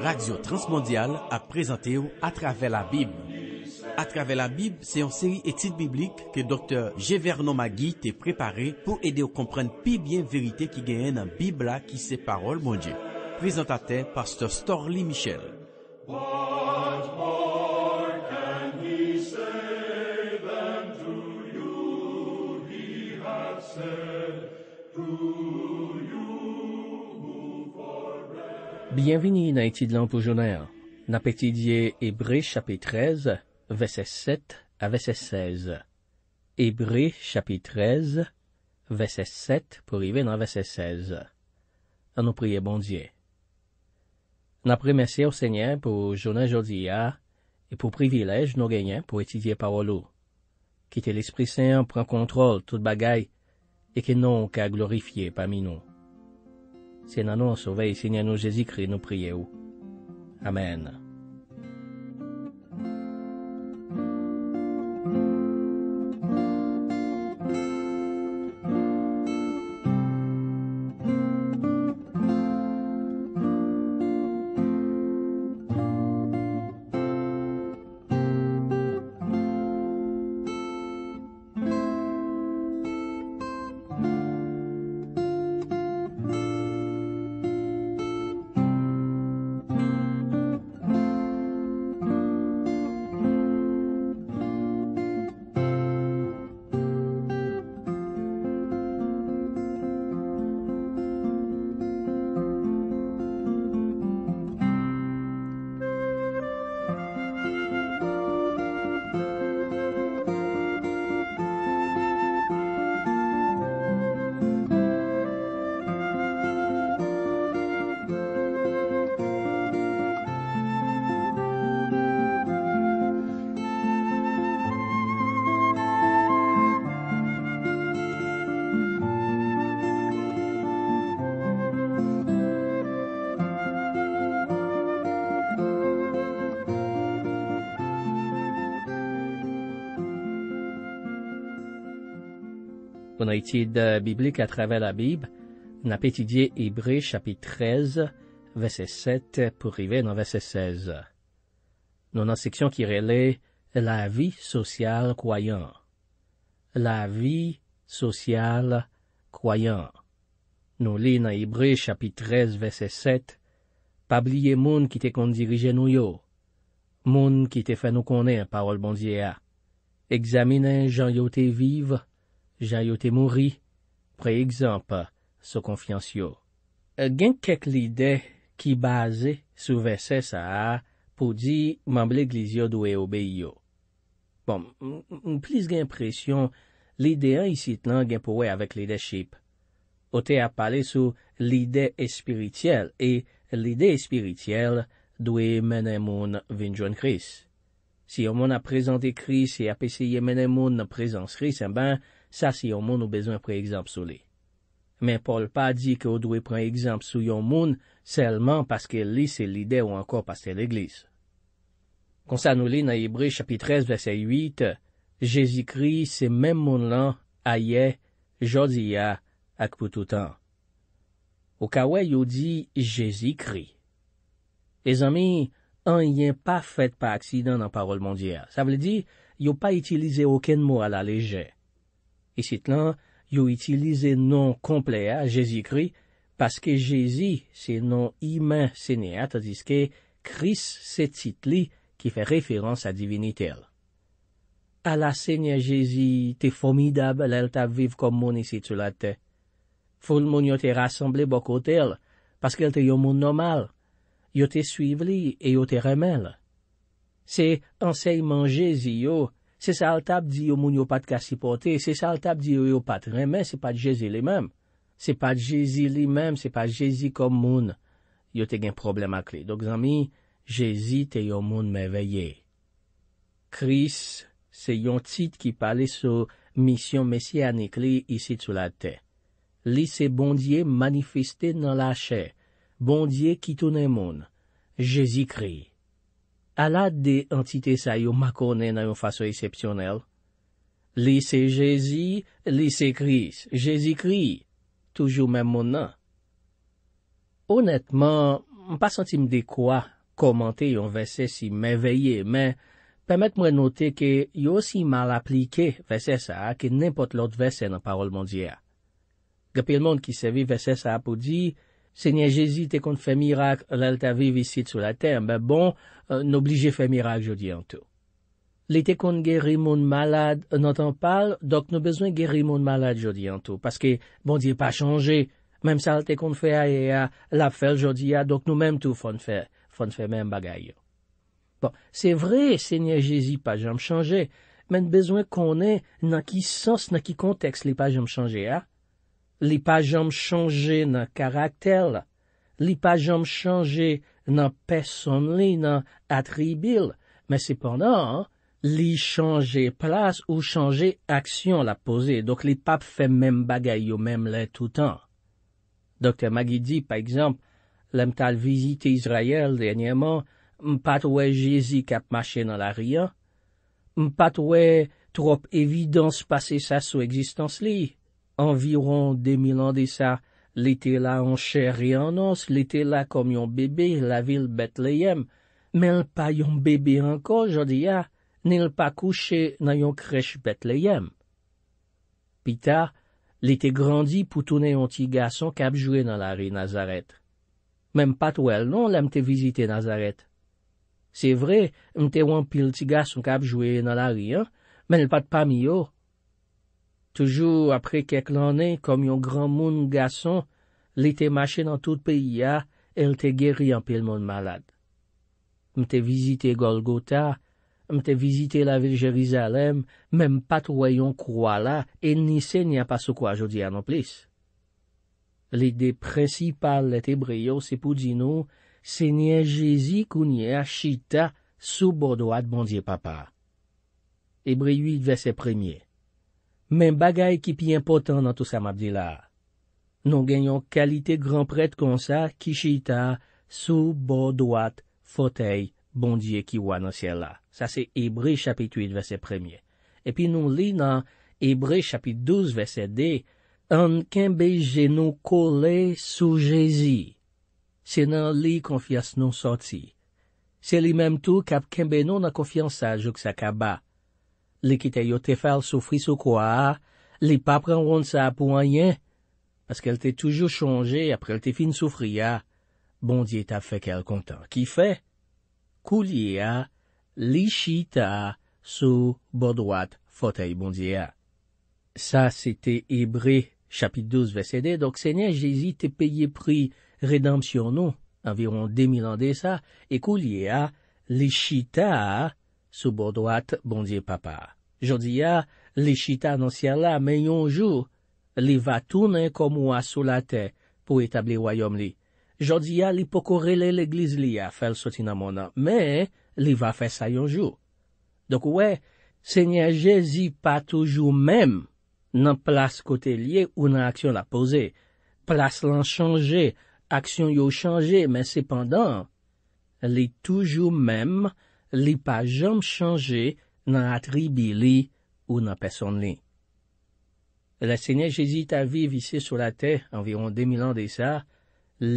Radyo Transmondial a prezante ou Atrave la Bib. Atrave la Bib, se yon seri etit biblik ke Dr. G. Vernon Magui te prepare pou ede ou komprene pi bien verite ki genyen an Bib la ki se parol mounje. Prezante a te, Pastor Storlie Michel. Oh, Bienvenue dans l'étude pour au journal. Dans petit Hébreu chapitre 13, verset 7 à verset 16. Hébreu chapitre 13, verset 7 pour arriver dans verset 16. À nous prier bon Dieu. Nous remercions au Seigneur pour journée aujourd'hui et pour privilège nous gagnons pour étudier parole. Quitte l'Esprit Saint prend contrôle toute bagaille et que nous qu'à glorifier parmi nous. Se nanon sovey, se nyanon Jezikri nou priye ou. Amen. On a étudié biblique à travers la Bible. On a étudié Hébreu chapitre 13, verset 7 pour arriver dans verset 16. Nous avons une section qui relève la vie sociale croyant. La vie sociale croyant. Nous lisons dans chapitre 13, verset 7. Pas oublier monde qui t'est qu'on dirigeait nous yo. Monde qui t'est fait nous connaître, parole bondière. Examinez Jean Yoté vive jayote mouri, pre-exempe, so konfiansyo. E, gen kek lide ki baze sou vese sa a, pou di mamble glizyo dwe obeyo. Bon, plis gen presyon, lide an isit lan gen pouwe avek lide ship. Ote ap pale sou lide espirityel, e lide espirityel dwe menemoun vinjon kris. Si yon moun ap prezante kris e ap eseye menemoun nan prezance kris en ban, Sa si yon moun ou bezwen pre-exemple sou li. Men Paul pa di ke ou dwe pre-exemple sou yon moun, selman paske li se li de ou anko paske l'eglise. Konsa nou li nan Ibrè chapit 13 verset 8, Jezi kri se men moun lan a ye jodi ya akpoutoutan. Ou kawè yo di Jezi kri. E zami, an yon pa fet pa aksidan nan parol mondiya. Sa vle di yo pa itilize oken mou ala le jè. Isit lan, yo itilize non komplea Jezikri, paske Jezi se non imen senea, tadiske kris se titli ki fe referans a divinitel. Ala senea Jezi te fomidab lel ta viv kom moun isi tula te. Foul moun yo te rassemble bokotel, paske el te yo moun nomal. Yo te suiv li, e yo te remel. Se anseyman Jezi yo, Se sa al tab di yo moun yo pat kasi pote, se sa al tab di yo yo pat reme, se pat Jezi li mem. Se pat Jezi li mem, se pat Jezi kom moun, yo te gen problem ak li. Dok zami, Jezi te yo moun me veye. Kris se yon tit ki pale sou misyon mesye anekli isi tsu la te. Li se bondye manifeste nan la che. Bondye ki toune moun. Jezi kri. A la de entite sa yo makone nan yon fasyo esepsyonel, li se Jezi, li se Kris, Jezi Kris, toujou men moun nan. Onetman, m pa santi m de kwa komante yon vese si men veye, men, pemet mwen note ke yo si mal aplike vese sa ke nimpot lot vese nan parol mondye a. Gapil moun ki sevi vese sa pou di, Se nye jezi te kon fè mirak lal ta vivi sit sou la tem, ben bon, euh, n'oblije fè mirak jodi an tou. Li te kon gèri moun malad euh, nan tan pal, dok nou bezwen gèri moun malad jodi an tou. Paske, bon, di pa chanje, menm sa l te kon fè a, la fè l jodi a, dok nou menm tou fon fè menm bagay yo. Bon, se vre, se nye jezi pa jom chanje, menn bezwen konen nan ki sens, nan ki konteks li pa jom chanje a, Li pa jom chanje nan karak tel, li pa jom chanje nan peson li nan atribil, men sepandan, li chanje plas ou chanje aksyon la pose, dok li pap fe men bagay yo menm le toutan. Dok te magi di, pa ekzamp, lem tal vizite Izrayel denyeman, m pat we jezi kap mache nan la ria, m pat we trop evidans pase sa sou egzistans li, Anviron 2000 an de sa, li te la an chè rè an ans, li te la kom yon bebe la vil bet le yem, oh. men l pa yon bebe an ko jodi ya, nen l pa kouche nan yon kreche bet le yem. Pita, li te grandi pou tounen yon ti gas an kapjwe nan la ri Nazaret. Men pat wèl non lèm te vizite Nazaret. Se vre, mte wan pil ti gas an kapjwe nan la ri an, men l pat pa mi yo. Toujou apre kek lanen, kom yon gran moun gason, li te machen an tout peyi ya, el te geri an pil moun malad. M te vizite Golgota, m te vizite la vil Jerizalem, men m pat woyon kwa la, el ni se nye pasou kwa jodi an an plis. Li de presi pal let ebreyo se pou di nou, se nye Jezi kounye a chita sou bordo ad bondye papa. Ebreyu dve se premiye. Men bagay ki pi impotant nan tou sa mabdi la, nou genyon kalite granpred kon sa kishita sou bo doat fotey bondye ki wa nan sela. Sa se Ibre chapit 8 vese premye. Epi nou li nan Ibre chapit 12 vese de, an kenbe jenou kole sou jezi. Se nan li konfias nou soti. Se li menm tou kap kenbe nou nan konfiansa jouk sa kaba. li kitay yo te fal soufri sou kwa a, li pa pran ronde sa pou an yen, paske el te toujou chonje, apre el te fin soufri a, bondye ta fe kel kontan. Ki fe, kou li a, bon non? li chi ta a, sou bo drat fotei bondye a. Sa, sete ebre, chapit 12, verset 2, dok senye jesi te peye pri redampsyon nou, environ 2000 an de sa, e kou li a, li chi ta a, soubou doat bon diye papa. Jodi ya, li chita nan siya la, men yonjou, li va toune komwa sou la te pou etabli wayom li. Jodi ya, li pou korele l'egliz li a fel soti nan mounan, men li va fe sa yonjou. Dok wè, se nye jezi pa toujou menm nan plas kote liye ou nan aksyon la pose. Plas lan chanje, aksyon yo chanje, men sepandan, li toujou menm li pa jom chanje nan atribi li ou nan peson li. La sene jesite aviv isi sou la bon te environ 2000 an de sa,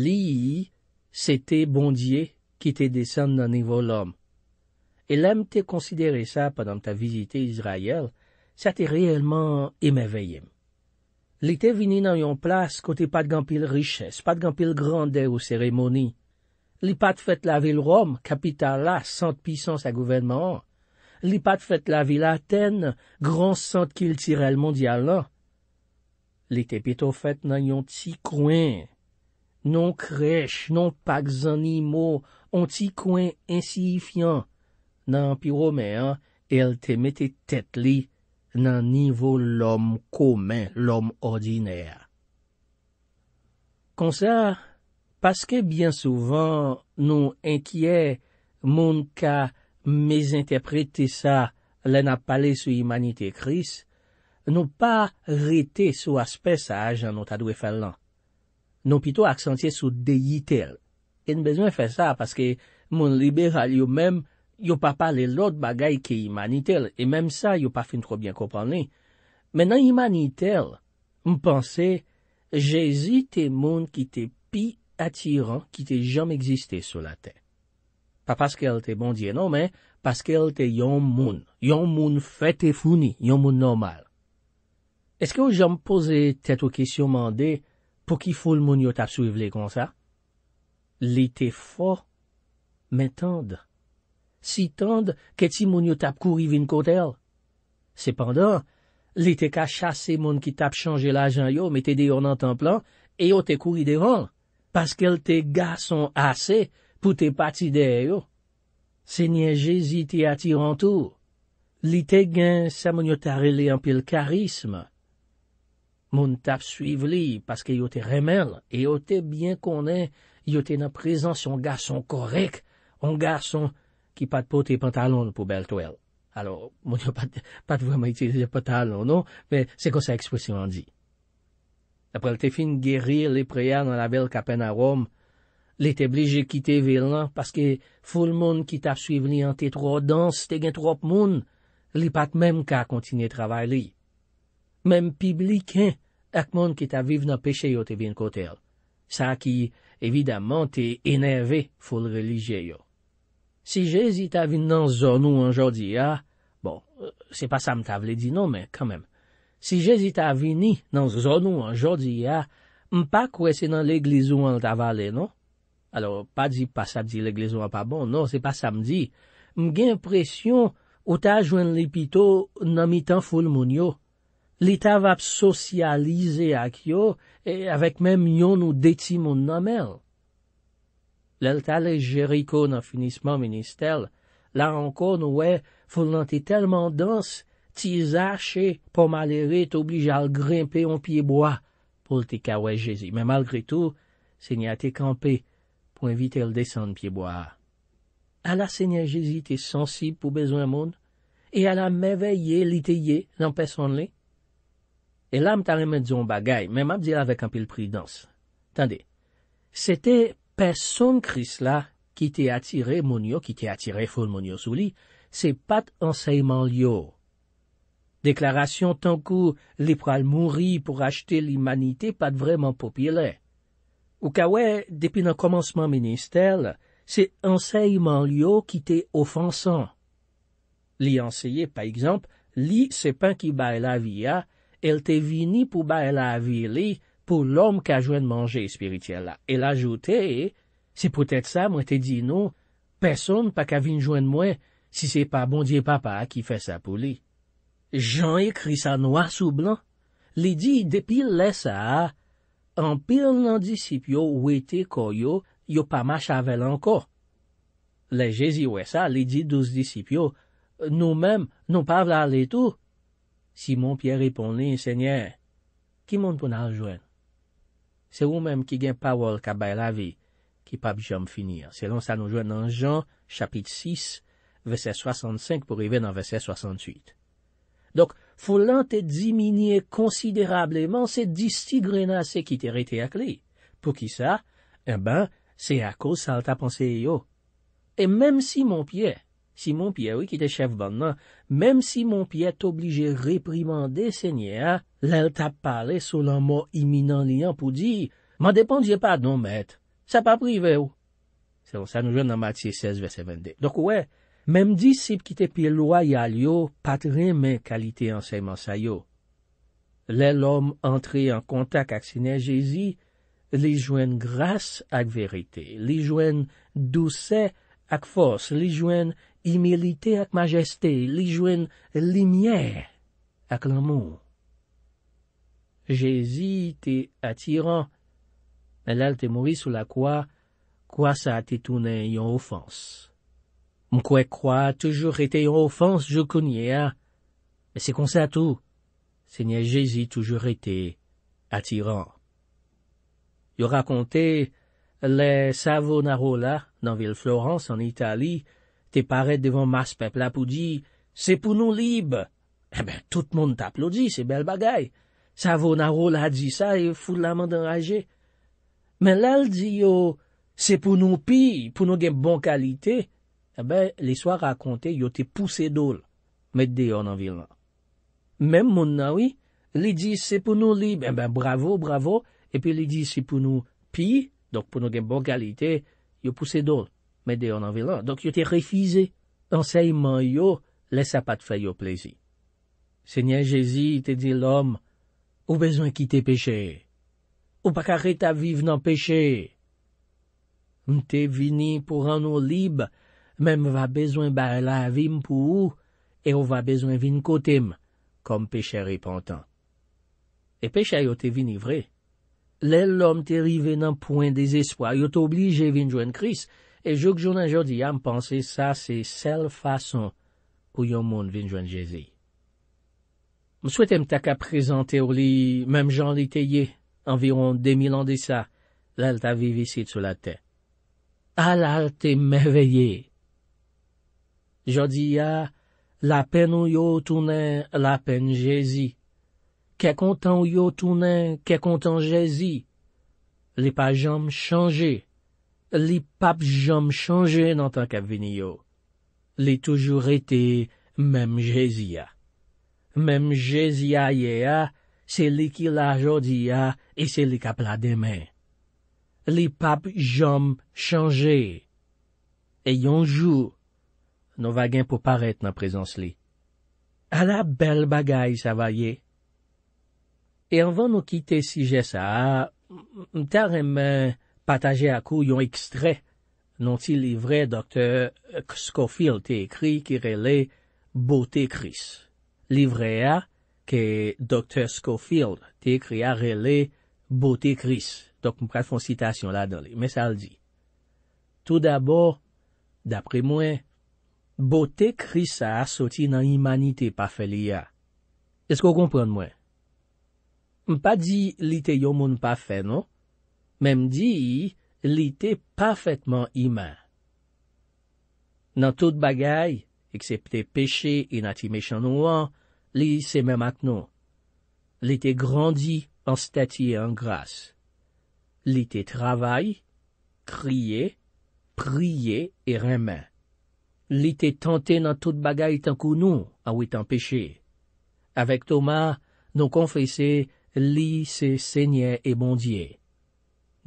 li se te bondye ki te desen nan nivou l'om. E lem te konsidere sa padam ta vizite Izrayel, sa te reyelman emeveyem. Li te vini nan yon plas kote pat gampil riches, pat gampil grande ou seremoni, Li pat fèt la vil Rom, kapital la, sant pisans la gouvenman. Li pat fèt la vil Aten, gran sant kil tirel mondial la. Non? Li te pito fèt nan yon ti kwen. Non krech, non pak zanimo, an ti kwen ensi ifyan. Nan pi Romean, el te mette tet li nan nivou lom komen, lom ordine. Kon sa, paske byen souvan nou enkyè moun ka mèz intèprete sa lè nap pale sou imanite kris, nou pa rete sou aspe sa ajan nou ta dwe fel lan. Nou pito ak sentye sou deyitel. E nou bezwen fè sa, paske moun liberal yo mèm yo pa pale lòt bagay ki imanitel, e mèm sa yo pa fin trobyen kopran li. Men nan imanitel, mpansè, jèzi te moun ki te pi imanitel, atiran ki te jom egziste sou la te. Pa paske al te bon diye nan men, paske al te yon moun. Yon moun fete founi. Yon moun normal. Eske ou jom pose tet ou kisyon mande pou ki foule moun yo tap sou i vle kon sa? Li te fo men tende. Si tende, ket si moun yo tap kouri vin kote al? Sepandan, li te ka chase moun ki tap chanje la jan yo, me te deyon nan tan plan e yo te kouri devan. Pask el te gason ase pou te pati deyo. Se nye jezi te ati rantou. Li te gen, sa moun yo tarele anpil karisme. Moun tap suive li, paske yo te remel, e yo te bien konen, yo te nan prezans yon gason korek, yon gason ki pat pote pantalon pou bel toel. Alo, moun yo pat vwa ma itize pantalon, non? Se kon sa ekspresyon di. Aprel te fin gerir li preya nan la bel kapen a Rom, li te bli je kite vil nan paske ful moun ki tap suiv li an te tro dans te gen trop moun, li pat menm ka kontine travay li. Menm pi bli ken ak moun ki tap viv nan peche yo te vin kote al. Sa ki evidaman te enerve ful religye yo. Si jezi ta vin nan zon ou anjodi ya, bon, se pa sa m ta vli di nan men, kan menm. Si je zi ta vini nan zonou anjodi ya, m pa kwe se nan leglizou an ta vale, non? Alo, pa di pasap di leglizou an pa bon, non, se pa samdi. M gen presyon ou ta jwen lipito nan mitan ful moun yo. Li ta vap sosyalize ak yo, e avek men m yon nou deti moun namel. Lel tale jeriko nan finisman ministel, la ankon wè ful nante telman dans, Ti zache, pou malere, te oblije al grimpe an piyeboa pou te kawe Jezi. Men malgre tou, se nye a te kampe pou evite al desen an piyeboa. A la se nye Jezi te sensib pou bezon an moun? E a la meveyye li teye lan peson li? E la m ta remen zon bagay, men m ap dire avèk an pil pridans. Tande, se te peson kris la ki te atire monyo, ki te atire foun monyo sou li, se pat ansayman li yo. Déclaration tant que les pral mourir pour acheter l'humanité pas vraiment populaire. Ou depuis le commencement ministère, c'est enseignement qui t'est offensant. Li par exemple, li c'est pas qui baille la vie, hein. elle t'est vini pour bail la vie li pour l'homme qui a de manger spirituel Elle Et l'ajouter, c'est peut-être ça, moi t'ai dit non, personne pas qu'à venir moi si c'est pas bon Dieu papa qui fait ça pour lui. Jan ekri sa noua sou blan, li di depil le sa, anpil nan disipyo ou ete koyo, yo pa ma chavele anko. Le jezi we sa, li di douz disipyo, nou mem, nou pav la le tou. Simon pi repon li, se nye, ki moun pou nan jwen? Se ou mem ki gen pavol kabay la ve, ki pav jom finir. Se lon sa nou jwen nan jan, chapit 6, vese 65 pou rive nan vese 68. Donk, foulan te diminye konsiderableman se disti grenase ki te rete ak li. Pou ki sa, e ben, se akou salta panse yo. E menm si mon pie, si mon pie ou ki te chef ban nan, menm si mon pie te oblige reprimande se nye a, lal ta pale solan mo iminan liyan pou di, man depan diye pa non met, sa pa prive ou. Se lon sa nou jen nan mati 16 ve 7d. Donk ou e, Mem disip ki te piloyal yo, patren men kalite ansayman sayo. Le lom entre an kontak ak siner, jezi, li jwen grase ak verite, li jwen douse ak fos, li jwen imilite ak majeste, li jwen limye ak lamon. Jezi te atiran, men lal te mori sou la kwa, kwa sa te tounen yon ofanse. Mkwe kwa toujou rete yon ofans jou kounye a. Mwen se konsa tou. Se nye Jezi toujou rete atiran. Yo rakonte le Savonarola nan Vilflorence an Itali te paret devon mas peplap ou di se pou nou libe. E ben tout moun tap lodi se bel bagay. Savonarola di sa e foud la mandan raje. Men lal di yo se pou nou pi pou nou gen bon kalite. Eh ben, l'histoire racontée, yo te poussé d'ol. Mèdè yon anvilan. Mèm moun nanwi, li di, se pou nou libe, ben eh ben bravo, bravo, epi li di, se pou nou pi, donk pou nou gen bon kalité, yo poussé d'ol, mèdè yon anvilan. Donk yo te refize, anseïman yo, lè sa pat fè yo plèzi. Se nyen jési, te di l'homme, ou bezon ki te peche? Ou pa kare ta vive nan peche? Mèdè yon anvilan, mèdè yon anvilan, Mem va bezwen bare la avim pou ou, e ou va bezwen vin kote im, kom peche ripantan. E peche yo te vin ivre. Le lom te rive nan poen deseswa, yo te oblije vin jwen kris, e jouk jounan jodi, a m panse sa se sel fason ou yo moun vin jwen jezi. M swetem ta ka prezante ou li, mem jan li te ye, anviron demi lan de sa, la l ta vivisi sou la te. A la te meveye, Jodi ya, la pen ou yo tounen la pen jezi. Kè kontan yo tounen kè kontan jezi. Li pa jom chanje. Li pap jom chanje nan tanke vini yo. Li toujou rete, mem jezi ya. Mem jezi ya ye ya, se li ki la jodi ya, e se li kapla demen. Li pap jom chanje. E yonjou. Nou va gen pou paret nan prezons li. A la bel bagay, sa va ye. E an van nou kite si je sa, m ta rem pataje akou yon ekstret non ti livre Dr. Schofield te ekri ki rele Bote Chris. Livre a ke Dr. Schofield te ekri a rele Bote Chris. Dok m prate fon citasyon la dole. Me sa al di. Tout d'abo, d'apre mwen, Bote krisar soti nan imanite pafe li ya. Esko kompren mwen? M pa di li te yon moun pafe nou, men m di li te pafetman iman. Nan tout bagay, eksepte peche inatime chanouan, li semen mat nou. Li te grandi an statye an gras. Li te travay, kriye, priye e remen. Li te tante nan tout bagay tankou nou, an wite an peche. Awek Thomas, nou konfese, li se seneye e bondye.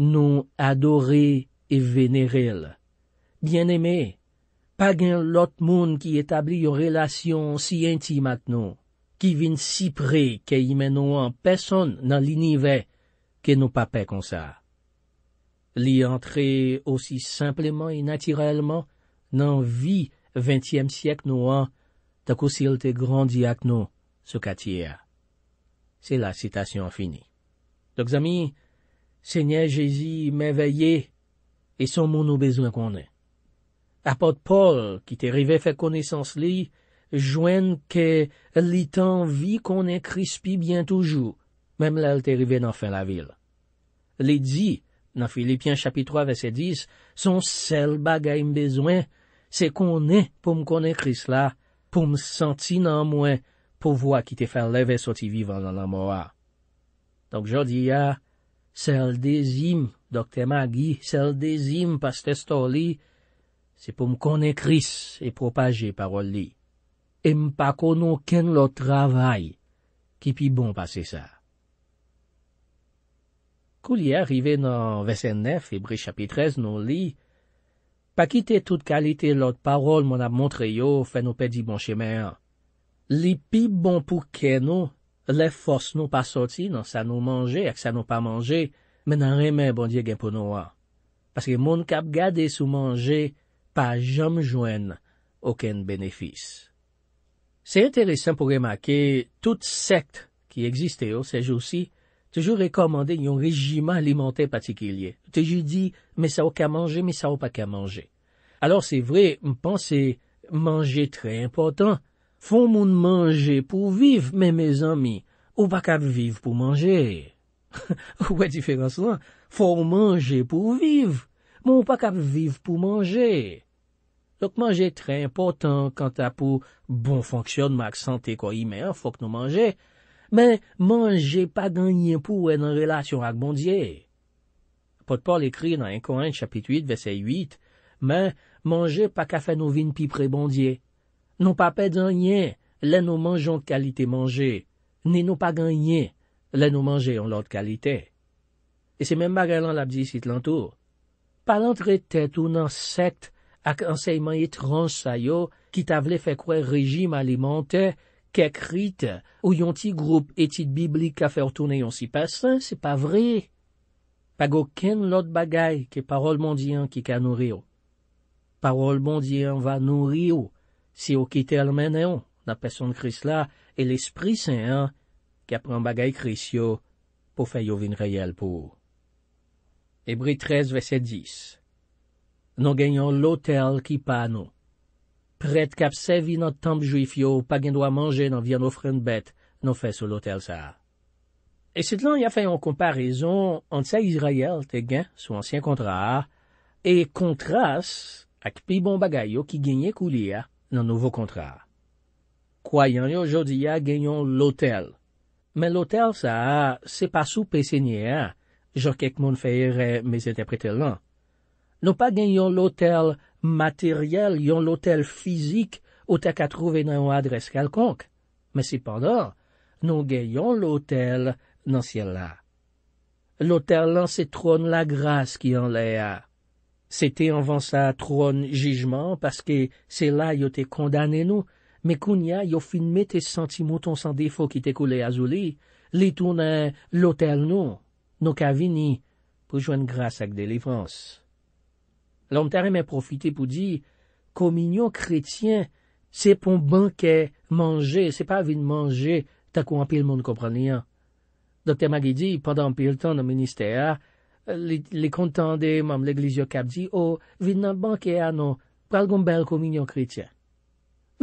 Nou adore e venerele. Bieneme, pa gen lot moun ki etabli yon relasyon si enti mat nou, ki vin si pre ke yi men nou an peson nan linive ke nou pape kon sa. Li entre osi simpleman e natirellman nan vi vintièm sièk nou an, takousil te grand diak nou, sou katiè a. Se la citasyon fini. Dok zami, se nye jesi mè veye, e son moun nou bezwen konè. A pot pol ki te rive fè konesans li, jwen ke li tan vi konè krispi e bien toujou, mem lal te rive nan fin la vil. Li di, nan Filipian chapitro avè se dis, son sel bagaym bezwen, se konen pou m konen kris la pou m santi nan mwen pou vwa ki te fèr leve soti vivan nan la mwa. Donk jodi ya, sel dezim, Dokte Magui, sel dezim pas testo li, se pou m konen kris e propaje parol li. E m pa konon ken lo travay ki pi bon pase sa. Kou li a rive nan Vesenef, Ebril chapitrez nou li, pa kite tout kalite lot parol moun ap montre yo fe nou pe di bon cheme a. Li pi bon pou keno, le fos nou pa soti nan sa nou manje ak sa nou pa manje, men nan reme bondye gen pou nou a. Paseke moun kap gade sou manje pa jom jwen oken benefis. Se enteresan pou gen ma ke tout sekt ki egziste yo se jou si, toujours recommandé un régime alimentaire particulier. Toujours dit, mais ça n'a qu'à manger, mais ça n'a pas qu'à manger. Alors c'est vrai, je pense manger très important. Faut moun manger pour vivre, mais mes amis, ou pas qu'à vivre pour manger. ou différence là? Faut manger pour vivre, mais ou pas qu'à vivre pour manger. Donc manger très important quant à pour bon fonctionnement santé quoi, mais hein, faut que nous manger. men manje pa ganyen pou wè nan relasyon ak bondye. Potpòl ekri nan enkoen chapit 8, vesey 8, men manje pa kafe nou vin pi pre bondye. Non pa pe ganyen lè nou manjon kalite manje, ne nou pa ganyen lè nou manje an lòt kalite. E se men magal an lap di si t'lantou. Palantre tè tou nan sèk ak anseyman etran sa yo ki ta vle fè kwe rejim alimante Kèk rite ou yon ti groupe etit biblik a fèr tounen yon si pès, se, se pa vre. Pag ou ken lot bagay ke parol mondyen ki ka nouri ou. Parol mondyen va nouri ou, se ou kite almenen ou, na peson kris la, e l'esprit se an, ke pran bagay kris yo pou fè yo vin reyel pou ou. Ebre 13, verset 10 Non genyon lotel ki pa nou. prèd kap sevi nan tanp juif yo pa gen doa manje nan vyan ofren bet nan fè sou lotel sa. E sèd lan y a fè yon komparizon an tsa Israel te gen sou ansyen kontra e kontras ak pi bon bagay yo ki genye kou li ya nan nouvo kontra. Kwayan yo jodi ya genyon lotel, men lotel sa se pa sou pe sè nye a, jor kek moun fèy re mè zè depre tel lan. Non pa genyon lotel materyel yon lotel fizik ou te ka trove nan an adres kalkonk. Me sipandor, nou ge yon lotel nan siel la. Lotel lan se tron la grase ki an le a. Se te anvan sa tron jijman paske se la yo te kondane nou, me koun ya yo finme te senti mouton san defo ki te koule azou li, li tou nan lotel nou, nou ka vini pou jwen grase ak delivrans. Lòm tè remè profite pou di, kominyon kretyen, se pon banke manje, se pa vin manje, ta kou anpil moun komprani an. Dokte Maguidi, padan pil tan nan minister, li kontande mam leglizyo kap di, o, vin nan banke anon, pral goun bel kominyon kretyen.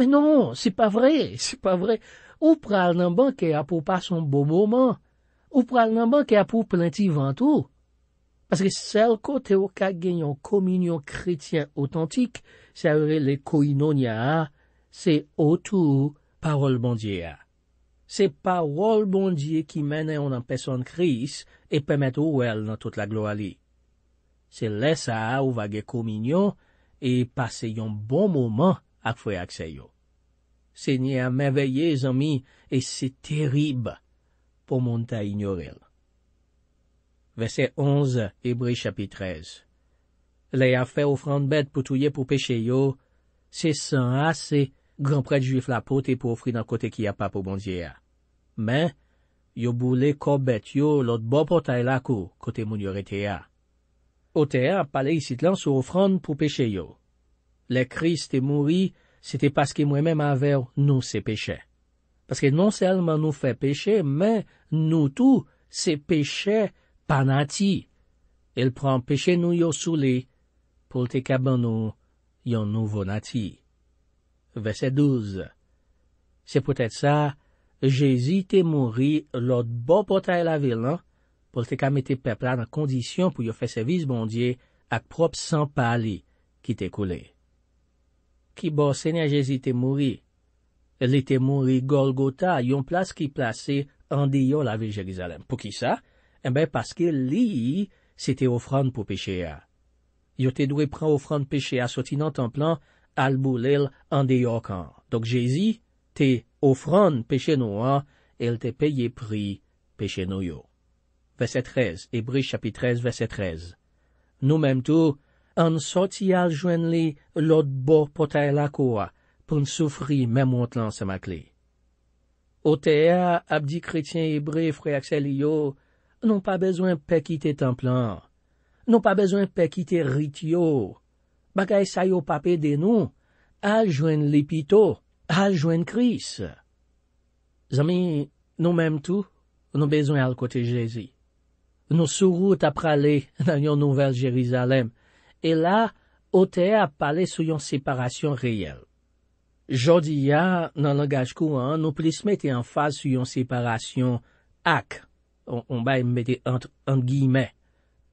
Men non, se pa vre, se pa vre, ou pral nan banke apou ah, pason bobo man, ou pral nan banke apou ah, plenti vantou. Paske selko te wakage yon kominyon kretien otantik, se avre le ko inonya a, se otou parol bondye a. Se parol bondye ki mene yon anpesan kris, e pemet ou el nan tout la gloali. Se lesa a ou vage kominyon, e pase yon bon mouman ak fwe ak seyo. Se nye a meveyye zami, e se terib pou moun ta ignoril. Verset 11, Hebrae chapit 13. Le ya fe ofrande bet pou touye pou peche yo, se san ase, granprede juif la pote pou ofri nan kote ki ya pa pou bondye ya. Men, yo boule ko bet yo lot bo potay lako kote moun yore te ya. Ote ya pale yisit lan sou ofrande pou peche yo. Le krist te mouri, se te paske mwen men ma aver nou se peche. Paseke non selman nou fe peche, men nou tou se peche yo. Pa nati, el pran peche nou yo soule pou lte ka ban nou yon nouvo nati. Vese 12 Se pou tete sa, Jezi te mouri lot bo pota e la vilan pou lte ka mete pepla nan kondisyon pou yo feseviz bondye ak prop san pali ki te koule. Ki bo sene a Jezi te mouri? Le te mouri Golgota yon plase ki plase andi yo la vil Jerizalem pou ki sa? Ebe, eh paske li, se te ofran pou pechea. Yo te dwe pran ofran pechea soti nan tan plan, albou lel an deyokan. Dok je zi, te ofran peche nou an, el te peye pri peche nou yo. Vese 13, Ebre chapit 13, vese 13. Nou menm tou, an soti aljwen li lot bo potay la kouwa, pou n soufri menmout lan sa makli. Ote ya, abdi kretien Ebre fri aksel yo, Nou pa bezwen pekite templan, nou pa bezwen pekite rityo, bagay sa yo pape denou, al jwen lipito, al jwen kris. Zami, nou menm tou, nou bezwen al kote Jezi. Nou sou route ap prale nan yon nouvel Jerizalem, e la, ote ap pale sou yon separasyon reyel. Jodi ya, nan langaj kouan, nou plis mete an faz sou yon separasyon ak. On ba mbete ant gime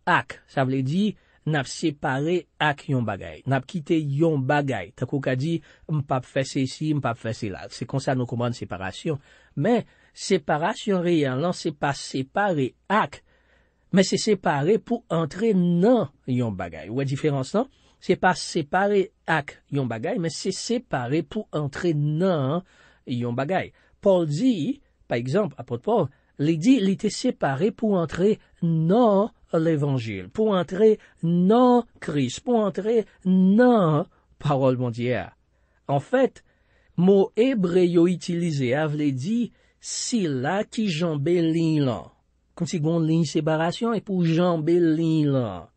ak. Sa vle di nap separe ak yon bagay. Nap kite yon bagay. Takou ka di mpap fese si, mpap fese la. Se konsa nou koman separasyon. Men separasyon reyen lan sepa separe ak. Men se separe pou antre nan yon bagay. Ou wè diferans nan? Sepa separe ak yon bagay. Men se separe pou antre nan yon bagay. Paul di, pa ekzamp, apot Paul... Li di li te separe pou antre nan levangil, pou antre nan kris, pou antre nan parol mondiyer. En fèt, mou ebre yo itilize av li di sila ki janbe lin lan. Koun si goun lin separasyon e pou janbe lin lan.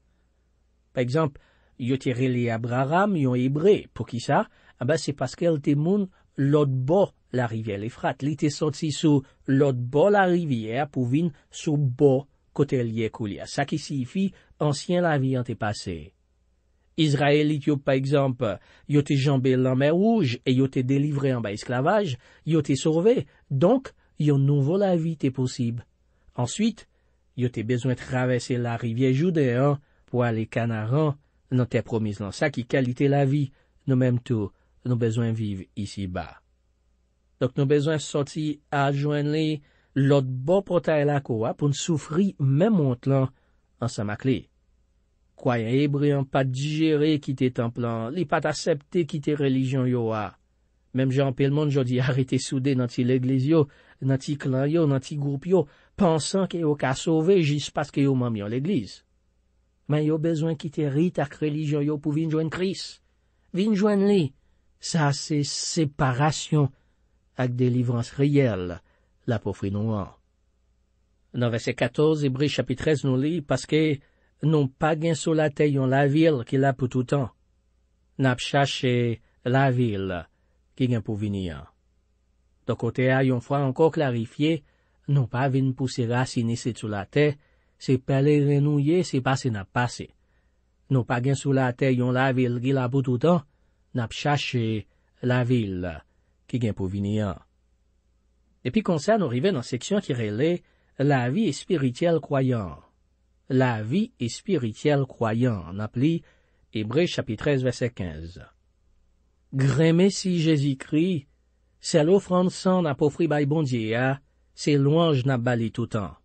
Pè ekzamp, yo tire li Abraham yon ebre pou ki sa, abè ah se paske al te moun moun. lot bo la rivye le frat, li te sot si sou lot bo la rivye apou vin sou bo kote liye kou liya. Sa ki si ifi ansyen la vi an te pase. Izraelit yo pa ekzamp, yo te jambe lanme rouge, e yo te delivre an ba esklavaj, yo te sorve, donk yo nouvo la vi te posib. Ansyit, yo te bezwen travese la rivye judean, pou alè kanaran, nan te promis lan sa ki kalite la vi, nan menm tou. nou bezwen vive isi ba. Dok nou bezwen soti a jwenn li lot bo pota elako wa pou n soufri men mont lan an sa mak li. Kwa yon ebri an pat digere ki te templan, li pat asepte ki te relijon yo a. Mem jan pel moun jodi harite soude nanti legliz yo, nanti klan yo, nanti goup yo, pansan ki yo ka sove jis pas ki yo mami an legliz. Men yo bezwen ki te rite ak relijon yo pou vin jwenn kris. Vin jwenn li! Sa se separasyon ak delivrans riyel la pou fri nou an. Nor ese 14, ebri chapit 13 nou li, paske nou pa gen sou la te yon la vil ki la pou toutan. Nap chache la vil ki gen pou vini an. Do kote a, yon fwa anko klarifiye, nou pa vin pou si raci nise sou la te, se pale renouye se pase nap pase. Nou pa gen sou la te yon la vil ki la pou toutan, nap chache la ville qui gen pou Et puis concernant konsa nou rive section ki rele la vie spirituelle croyant. La vie spirituelle croyant, nap li Hébreu chapitre 13 verset 15. Greme si Christ, se l'offrande san nap ofri bay bondye a, se louange nap temps.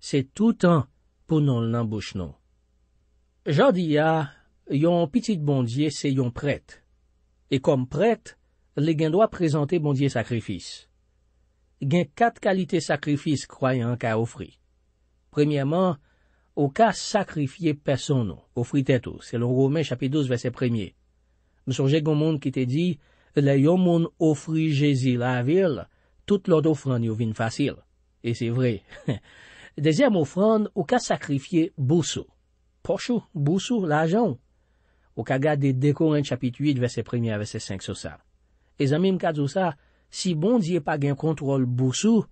C'est tout temps pour non nan non nou. Jodi a, yon pitit bondye c'est yon prêtre. E kom prekt, le gen do a prezante bondye sakrifis. Gen kat kalite sakrifis kroyan ka ofri. Premiyaman, ou ka sakrifye peson ou, ofri tetou, selon roumen chapidous vese premye. Msonje goun moun ki te di, le yon moun ofri jezi la vil, tout lor dofran yo vin fasil. E se vre. Dezem ofran, ou ka sakrifye bousou. Poshou, bousou, la jan ou? Bon eh ou kaga de Dekorin chapit 8 vese 1 vese 5 sou sa. E zan mim kad sou sa, si bondye pa gen kontrol bousou,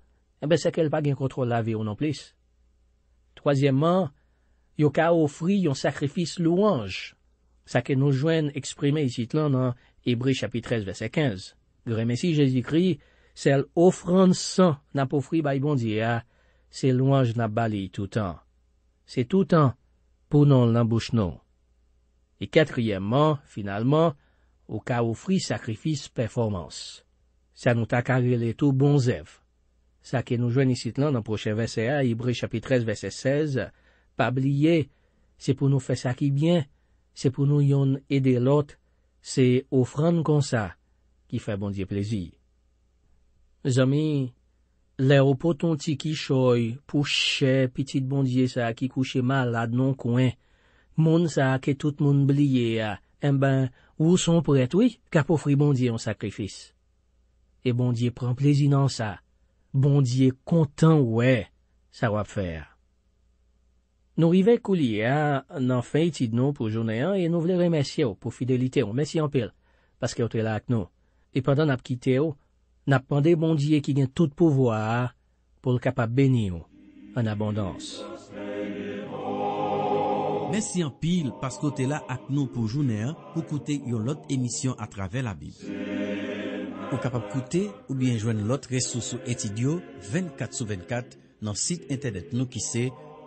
ebe sekel pa gen kontrol lave ou nan plis. Trozyemman, yo ka ofri yon sakrifis louange. Sa ke nou jwen eksprime yi sit lan nan Ibris chapit 13 vese 15. Gre mesi Jezikri, sel ofran san nan pofri bay bondye a, ah, se louange nan bali toutan. Se toutan pou nan lan bouch nou. E ketriyèmman, finalman, ou ka ofri sakrifis performans. Sa nou takage lé tou bon zèv. Sa ke nou jwen isit lan nan proche vesea, Ibre chapit 13 vese 16, pa bliye, se pou nou fè sakibien, se pou nou yon edè lot, se ofran kon sa ki fè bondye plezi. Zami, lè ou poton ti ki choy pou chè pitit bondye sa ki kouche malad non kwen, moun sa ke tout moun bliye a, en ben, wouson pou etoui, ka pou fri bondye yon sakrifis. E bondye pran plizi nan sa, bondye kontan wè, sa wap fèr. Nou rivek kou liye a, nan fey ti d'nou pou jounen an, e nou vle remesye ou pou fidelite ou, mesye an pil, paske ou tre la ak nou, e padan ap kite ou, nap pande bondye ki gen tout pouvwa a, pou l'kap ap beni ou, an abondans. Mèsi anpil paskote la ak nou pou jounèr pou koute yon lot emisyon a travè la bib. Ou kapap koute ou bien jwenn lot resosou etidyo 24 sou 24 nan sit internet nou ki se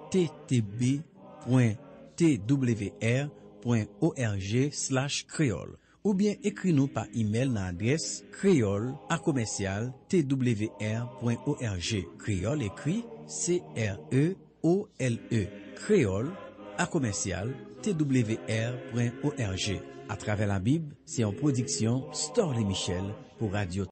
ttb.twr.org slash kreol. Ou bien ekri nou pa imel nan adres kreol akomensyal twr.org kreol ekri creole kreol. à commercial twr.org. À travers la Bible, c'est en production story Michel pour Radio